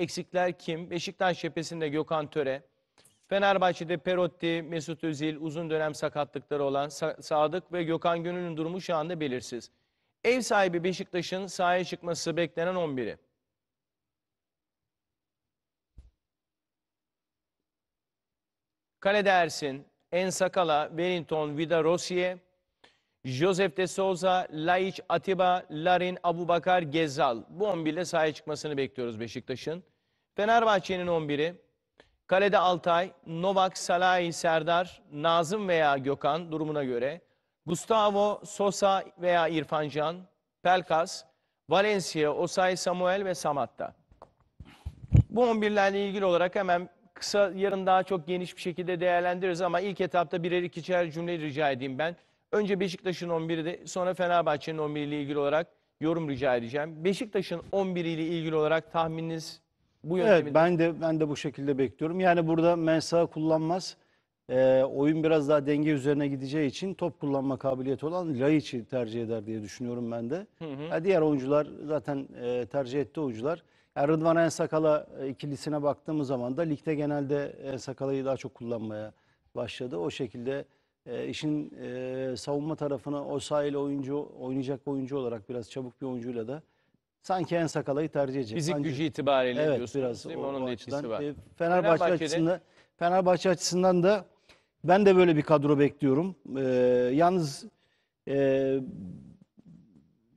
eksikler kim? Beşiktaş cephesinde Gökhan Töre, Fenerbahçe'de Perotti, Mesut Özil, uzun dönem sakatlıkları olan Sa- Sadık ve Gökhan Gönül'ün durumu şu anda belirsiz. Ev sahibi Beşiktaş'ın sahaya çıkması beklenen 11'i. Kale Dersin, En Sakala, Wellington, Vida Rossier, Joseph de Souza, Laiç Atiba, Larin, Abubakar, Gezal. Bu 11 ile sahaya çıkmasını bekliyoruz Beşiktaş'ın. Fenerbahçe'nin 11'i. Kalede Altay, Novak, Salahi, Serdar, Nazım veya Gökhan durumuna göre. Gustavo, Sosa veya İrfan Pelkas, Valencia, Osay, Samuel ve Samatta. Bu 11'lerle ilgili olarak hemen kısa yarın daha çok geniş bir şekilde değerlendiririz ama ilk etapta birer ikişer cümle rica edeyim ben. Önce Beşiktaş'ın 11'i de sonra Fenerbahçe'nin 11 ile ilgili olarak yorum rica edeceğim. Beşiktaş'ın 11 ile ilgili olarak tahmininiz bu yönteminde. Evet ben de ben de bu şekilde bekliyorum. Yani burada Mensah kullanmaz. E, oyun biraz daha denge üzerine gideceği için top kullanma kabiliyeti olan Laiç'i tercih eder diye düşünüyorum ben de. Hı hı. Ya diğer oyuncular zaten e, tercih etti oyuncular. Yani Rıdvan Ensakal'a e, ikilisine baktığımız zaman da ligde genelde Ensakala'yı daha çok kullanmaya başladı. O şekilde e, işin e, savunma tarafına o sahil oyuncu oynayacak oyuncu olarak biraz çabuk bir oyuncuyla da sanki en sakalayı tercih edecek. Fizik gücü itibariyle evet, diyorsunuz biraz değil mi? Onun o da etkisi var. E, Fenerbahçe, Fenerbahçe'de... açısından, Fenerbahçe açısından da ben de böyle bir kadro bekliyorum. E, yalnız e,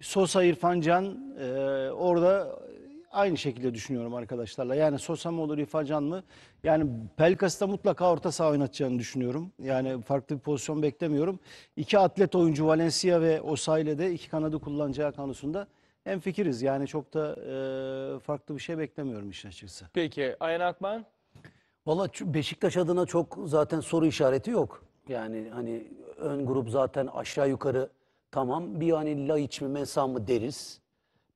Sosa İrfan Can e, orada aynı şekilde düşünüyorum arkadaşlarla. Yani Sosa mı olur İrfan Can mı? Yani Pelkas'ta mutlaka orta saha oynatacağını düşünüyorum. Yani farklı bir pozisyon beklemiyorum. İki atlet oyuncu Valencia ve Osa ile de iki kanadı kullanacağı konusunda hem fikiriz yani çok da e, farklı bir şey beklemiyorum işin açıkçası. Peki Ayhan Akman? Valla Beşiktaş adına çok zaten soru işareti yok. Yani hani ön grup zaten aşağı yukarı tamam. Bir hani Laiç mi Mensa mı deriz.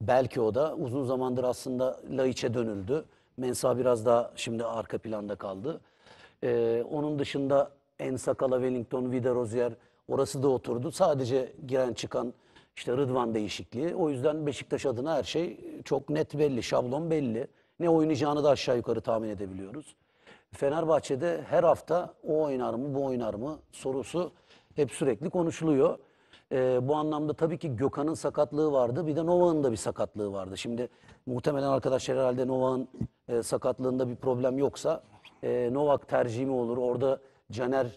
Belki o da uzun zamandır aslında Laiç'e dönüldü. Mensa biraz daha şimdi arka planda kaldı. Ee, onun dışında Ensakala, Wellington, Vida Rozier orası da oturdu. Sadece giren çıkan işte Rıdvan değişikliği. O yüzden Beşiktaş adına her şey çok net belli, şablon belli. Ne oynayacağını da aşağı yukarı tahmin edebiliyoruz. Fenerbahçe'de her hafta o oynar mı, bu oynar mı sorusu hep sürekli konuşuluyor. Ee, bu anlamda tabii ki Gökhan'ın sakatlığı vardı. Bir de Nova'nın da bir sakatlığı vardı. Şimdi muhtemelen arkadaşlar herhalde Nova'nın e, sakatlığında bir problem yoksa e, Novak tercihi mi olur? Orada Caner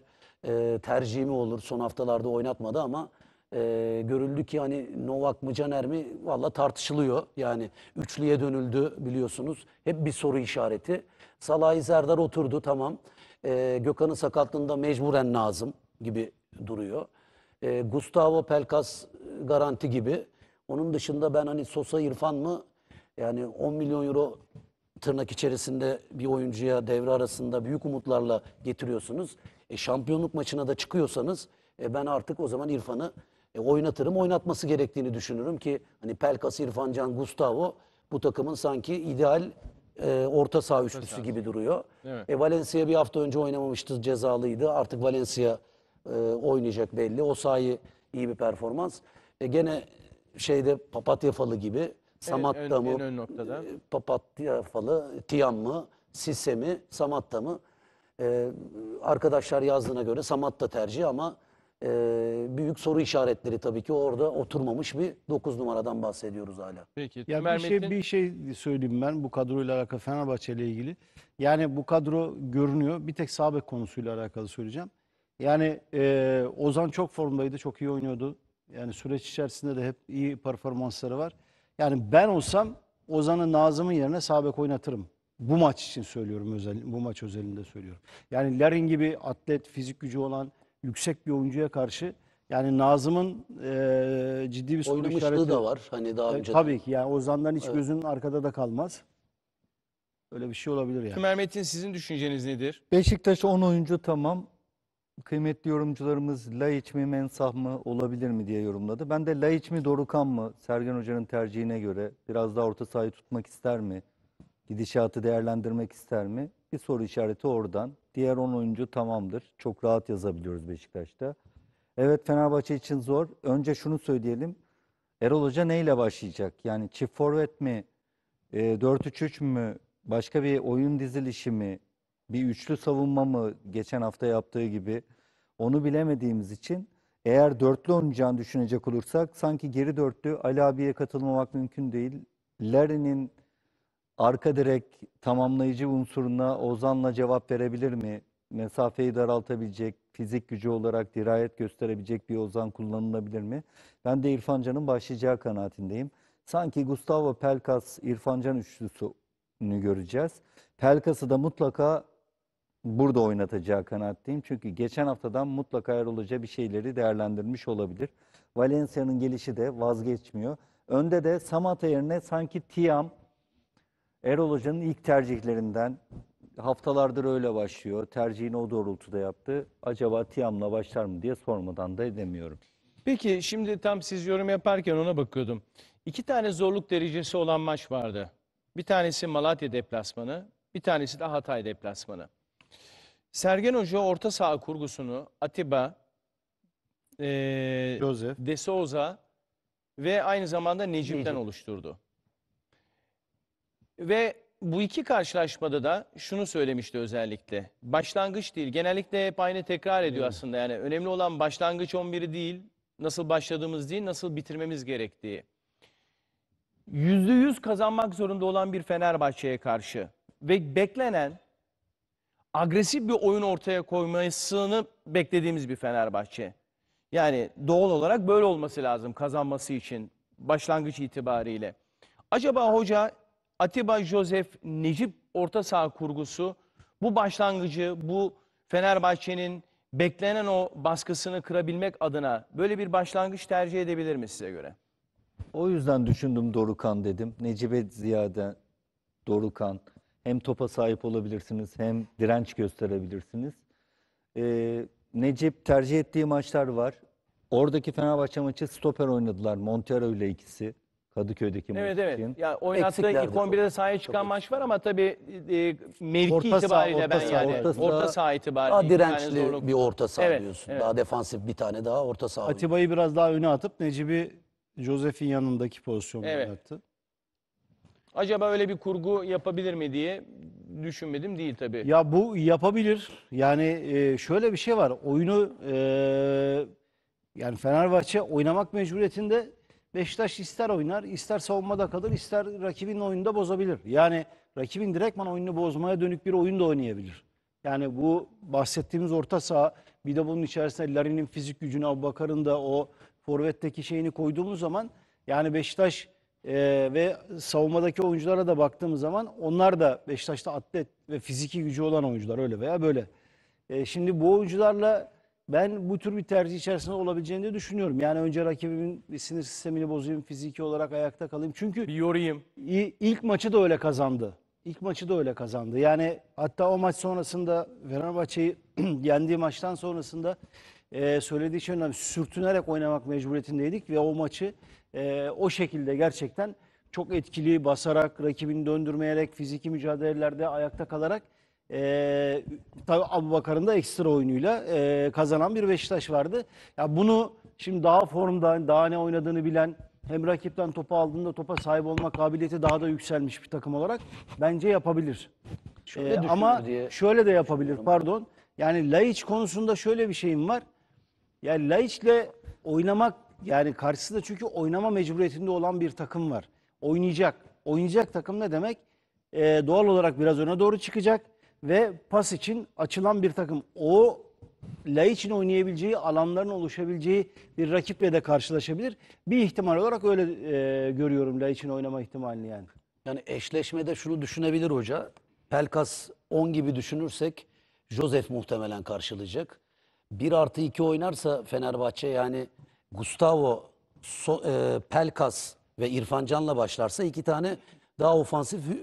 e, tercihi mi olur? Son haftalarda oynatmadı ama e, görüldü ki hani Novak mı Caner mi valla tartışılıyor. Yani üçlüye dönüldü biliyorsunuz. Hep bir soru işareti. Salahi Zerdar oturdu tamam. E, Gökhan'ın sakatlığında mecburen lazım gibi duruyor. E, Gustavo Pelkas garanti gibi. Onun dışında ben hani Sosa İrfan mı yani 10 milyon euro tırnak içerisinde bir oyuncuya devre arasında büyük umutlarla getiriyorsunuz. E, şampiyonluk maçına da çıkıyorsanız e, ben artık o zaman İrfan'ı e, oynatırım, oynatması gerektiğini düşünürüm ki hani Pelkas, İrfan Can, Gustavo bu takımın sanki ideal e, orta saha üçlüsü saha. gibi duruyor. E, Valencia bir hafta önce oynamamıştı, cezalıydı. Artık Valencia e, oynayacak belli. O sahi iyi bir performans. E, gene şeyde papatya falı gibi Samatta mı? En ön e, Papatya falı, Tiyan mı? Sisse mi? Samatta mı? Ee, arkadaşlar yazdığına göre Samatta tercih ama e, büyük soru işaretleri tabii ki orada oturmamış bir 9 numaradan bahsediyoruz hala. Peki. Ya Tümer bir şey bir şey söyleyeyim ben bu kadroyla alakalı Fenerbahçe ile ilgili. Yani bu kadro görünüyor. Bir tek sağ konusuyla alakalı söyleyeceğim. Yani e, Ozan çok formdaydı, çok iyi oynuyordu. Yani süreç içerisinde de hep iyi performansları var. Yani ben olsam Ozan'ı Nazım'ın yerine sağ bek oynatırım. Bu maç için söylüyorum özel, bu maç özelinde söylüyorum. Yani Larin gibi atlet, fizik gücü olan yüksek bir oyuncuya karşı yani Nazım'ın e, ciddi bir soru işareti. da var. Hani daha e, önce. Tabii ki yani Ozan'dan hiç evet. gözünün arkada da kalmaz. Öyle bir şey olabilir yani. Tümer Metin sizin düşünceniz nedir? Beşiktaş 10 oyuncu tamam. Kıymetli yorumcularımız Laiç mi Mensah mı olabilir mi diye yorumladı. Ben de Laiç mi Dorukan mı Sergen Hoca'nın tercihine göre biraz daha orta sahayı tutmak ister mi? Gidişatı değerlendirmek ister mi? Bir soru işareti oradan. Diğer 10 oyuncu tamamdır. Çok rahat yazabiliyoruz Beşiktaş'ta. Evet Fenerbahçe için zor. Önce şunu söyleyelim. Erol Hoca neyle başlayacak? Yani çift forvet mi? E, 4-3-3 mü? Başka bir oyun dizilişi mi? Bir üçlü savunma mı? Geçen hafta yaptığı gibi. Onu bilemediğimiz için eğer dörtlü oynayacağını düşünecek olursak sanki geri dörtlü Ali abiye katılmamak mümkün değil. Larry'nin Arka direk tamamlayıcı unsuruna Ozan'la cevap verebilir mi? Mesafeyi daraltabilecek, fizik gücü olarak dirayet gösterebilecek bir Ozan kullanılabilir mi? Ben de İrfan Can'ın başlayacağı kanaatindeyim. Sanki Gustavo Pelkas, İrfan Can üçlüsünü göreceğiz. Pelkas'ı da mutlaka burada oynatacağı kanaatteyim. Çünkü geçen haftadan mutlaka yer Hoca bir şeyleri değerlendirmiş olabilir. Valencia'nın gelişi de vazgeçmiyor. Önde de Samata yerine sanki Tiam, Erol Hoca'nın ilk tercihlerinden haftalardır öyle başlıyor. Tercihini o doğrultuda yaptı. Acaba Tiam'la başlar mı diye sormadan da edemiyorum. Peki şimdi tam siz yorum yaparken ona bakıyordum. İki tane zorluk derecesi olan maç vardı. Bir tanesi Malatya deplasmanı, bir tanesi de Hatay deplasmanı. Sergen Hoca orta saha kurgusunu Atiba, e, Joseph. De Souza ve aynı zamanda Necip'ten Necip. oluşturdu. Ve bu iki karşılaşmada da şunu söylemişti özellikle. Başlangıç değil. Genellikle hep aynı tekrar ediyor evet. aslında. Yani önemli olan başlangıç 11'i değil, nasıl başladığımız değil, nasıl bitirmemiz gerektiği. %100 kazanmak zorunda olan bir Fenerbahçe'ye karşı ve beklenen agresif bir oyun ortaya koymasını beklediğimiz bir Fenerbahçe. Yani doğal olarak böyle olması lazım kazanması için başlangıç itibariyle. Acaba hoca Atiba Josef Necip orta saha kurgusu bu başlangıcı, bu Fenerbahçe'nin beklenen o baskısını kırabilmek adına böyle bir başlangıç tercih edebilir mi size göre? O yüzden düşündüm Dorukan dedim. Necibe ziyade Dorukan hem topa sahip olabilirsiniz hem direnç gösterebilirsiniz. Ee, Necip tercih ettiği maçlar var. Oradaki Fenerbahçe maçı stoper oynadılar. Montero ile ikisi. Kadıköy'deki evet, maç evet. için. Ya oynattığı ilk 11'de sahaya çıkan maç var ama tabii e, mevki orta itibariyle sağ, ben sağ, yani orta, sağ, orta saha itibariyle daha dirençli yani bir orta saha evet, diyorsun. Evet. Daha defansif bir tane daha orta saha. Atiba'yı biraz daha öne atıp Necip'i Josef'in yanındaki pozisyonu evet. oynattı. Acaba öyle bir kurgu yapabilir mi diye düşünmedim değil tabii. Ya bu yapabilir. Yani e, şöyle bir şey var. Oyunu e, yani Fenerbahçe oynamak mecburiyetinde Beşiktaş ister oynar, ister savunmada kalır, ister rakibin oyununda bozabilir. Yani rakibin direktman oyununu bozmaya dönük bir oyun da oynayabilir. Yani bu bahsettiğimiz orta saha bir de bunun içerisinde Larin'in fizik gücünü, Abubakar'ın da o forvetteki şeyini koyduğumuz zaman yani Beşiktaş e, ve savunmadaki oyunculara da baktığımız zaman onlar da Beşiktaş'ta atlet ve fiziki gücü olan oyuncular öyle veya böyle. E, şimdi bu oyuncularla ben bu tür bir tercih içerisinde olabileceğini de düşünüyorum. Yani önce rakibimin sinir sistemini bozayım, fiziki olarak ayakta kalayım. Çünkü Bir yorayım. i- maçı da öyle kazandı. İlk maçı da öyle kazandı. Yani hatta o maç sonrasında Fenerbahçe'yi yendiği maçtan sonrasında e, söylediği şey önemli. Sürtünerek oynamak mecburiyetindeydik ve o maçı e, o şekilde gerçekten çok etkili basarak, rakibini döndürmeyerek, fiziki mücadelelerde ayakta kalarak e, tabii Abu Bakar'ın da ekstra oyunuyla e, kazanan bir Beşiktaş vardı. Ya bunu şimdi daha formda, daha ne oynadığını bilen, hem rakipten topu aldığında topa sahip olma kabiliyeti daha da yükselmiş bir takım olarak bence yapabilir. Şöyle ee, ama diye şöyle de yapabilir pardon. Yani Laiç konusunda şöyle bir şeyim var. Yani Laiç'le oynamak yani karşısında çünkü oynama mecburiyetinde olan bir takım var. Oynayacak. Oynayacak takım ne demek? Ee, doğal olarak biraz öne doğru çıkacak ve pas için açılan bir takım. O lay için oynayabileceği, alanların oluşabileceği bir rakiple de karşılaşabilir. Bir ihtimal olarak öyle e, görüyorum için oynama ihtimalini yani. Yani eşleşmede şunu düşünebilir hoca. Pelkas 10 gibi düşünürsek joseph muhtemelen karşılayacak. 1 artı 2 oynarsa Fenerbahçe yani Gustavo, so, e, Pelkas ve İrfan Can'la başlarsa iki tane daha ofansif e,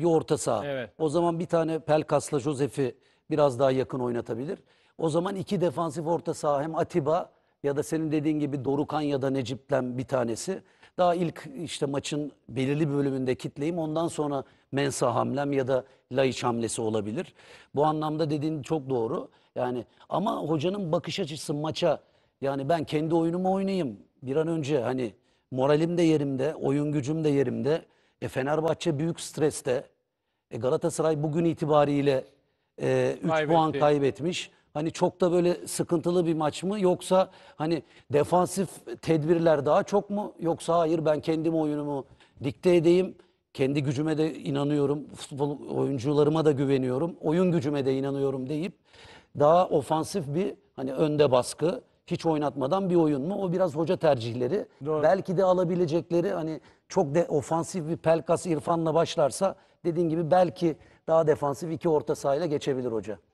bir orta saha. Evet. O zaman bir tane Pelkas'la Josef'i biraz daha yakın oynatabilir. O zaman iki defansif orta saha hem Atiba ya da senin dediğin gibi Dorukan ya da Necip'ten bir tanesi. Daha ilk işte maçın belirli bölümünde kitleyim ondan sonra Mensa hamlem ya da Laiç hamlesi olabilir. Bu anlamda dediğin çok doğru. Yani ama hocanın bakış açısı maça yani ben kendi oyunumu oynayayım bir an önce hani moralim de yerimde, oyun gücüm de yerimde. E, Fenerbahçe büyük streste. E, Galatasaray bugün itibariyle 3 e, üç puan kaybetmiş. Hani çok da böyle sıkıntılı bir maç mı yoksa hani defansif tedbirler daha çok mu yoksa hayır ben kendim oyunumu dikte edeyim. Kendi gücüme de inanıyorum. Futbol oyuncularıma da güveniyorum. Oyun gücüme de inanıyorum deyip daha ofansif bir hani önde baskı hiç oynatmadan bir oyun mu? O biraz hoca tercihleri. Doğru. Belki de alabilecekleri hani çok de ofansif bir Pelkas İrfan'la başlarsa dediğin gibi belki daha defansif iki orta sahayla geçebilir hoca.